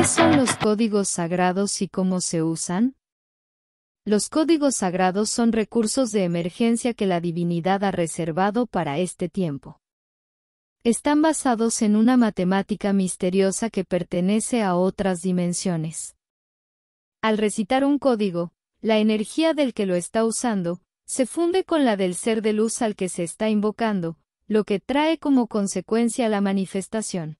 ¿Qué son los códigos sagrados y cómo se usan? Los códigos sagrados son recursos de emergencia que la divinidad ha reservado para este tiempo. Están basados en una matemática misteriosa que pertenece a otras dimensiones. Al recitar un código, la energía del que lo está usando, se funde con la del ser de luz al que se está invocando, lo que trae como consecuencia la manifestación.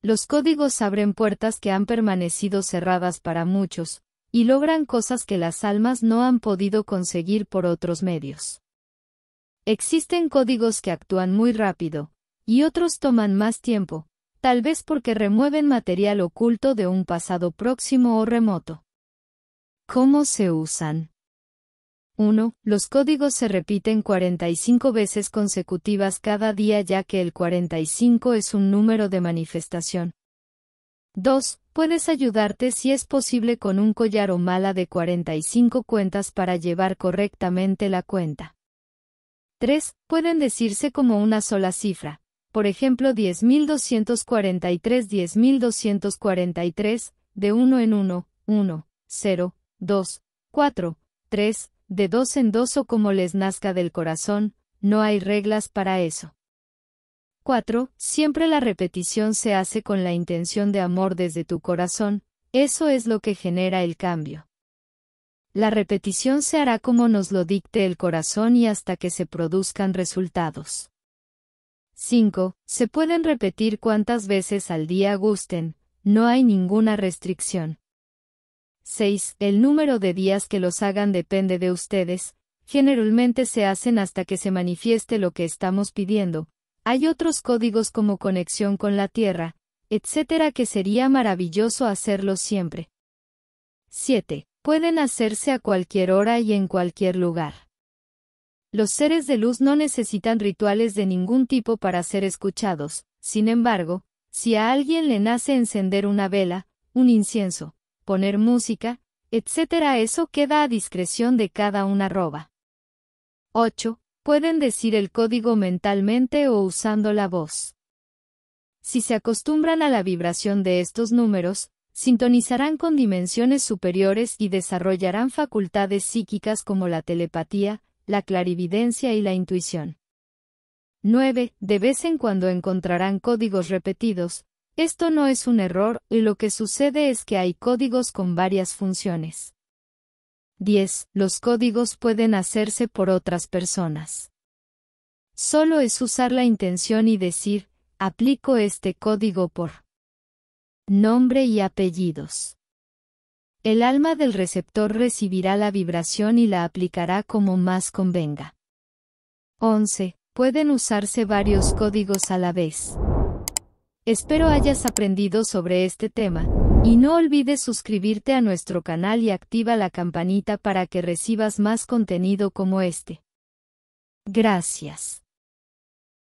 Los códigos abren puertas que han permanecido cerradas para muchos, y logran cosas que las almas no han podido conseguir por otros medios. Existen códigos que actúan muy rápido, y otros toman más tiempo, tal vez porque remueven material oculto de un pasado próximo o remoto. ¿Cómo se usan? 1. Los códigos se repiten 45 veces consecutivas cada día ya que el 45 es un número de manifestación. 2. Puedes ayudarte si es posible con un collar o mala de 45 cuentas para llevar correctamente la cuenta. 3. Pueden decirse como una sola cifra. Por ejemplo 10.243, 10.243, de 1 en 1, 1, 0, 2, 4, 3, de dos en dos o como les nazca del corazón, no hay reglas para eso. 4. Siempre la repetición se hace con la intención de amor desde tu corazón, eso es lo que genera el cambio. La repetición se hará como nos lo dicte el corazón y hasta que se produzcan resultados. 5. Se pueden repetir cuantas veces al día gusten, no hay ninguna restricción. 6. El número de días que los hagan depende de ustedes, generalmente se hacen hasta que se manifieste lo que estamos pidiendo. Hay otros códigos como conexión con la Tierra, etcétera que sería maravilloso hacerlo siempre. 7. Pueden hacerse a cualquier hora y en cualquier lugar. Los seres de luz no necesitan rituales de ningún tipo para ser escuchados, sin embargo, si a alguien le nace encender una vela, un incienso, poner música, etc. Eso queda a discreción de cada una arroba. 8. Pueden decir el código mentalmente o usando la voz. Si se acostumbran a la vibración de estos números, sintonizarán con dimensiones superiores y desarrollarán facultades psíquicas como la telepatía, la clarividencia y la intuición. 9. De vez en cuando encontrarán códigos repetidos, esto no es un error, y lo que sucede es que hay códigos con varias funciones. 10. Los códigos pueden hacerse por otras personas. Solo es usar la intención y decir, aplico este código por nombre y apellidos. El alma del receptor recibirá la vibración y la aplicará como más convenga. 11. Pueden usarse varios códigos a la vez. Espero hayas aprendido sobre este tema, y no olvides suscribirte a nuestro canal y activa la campanita para que recibas más contenido como este. Gracias.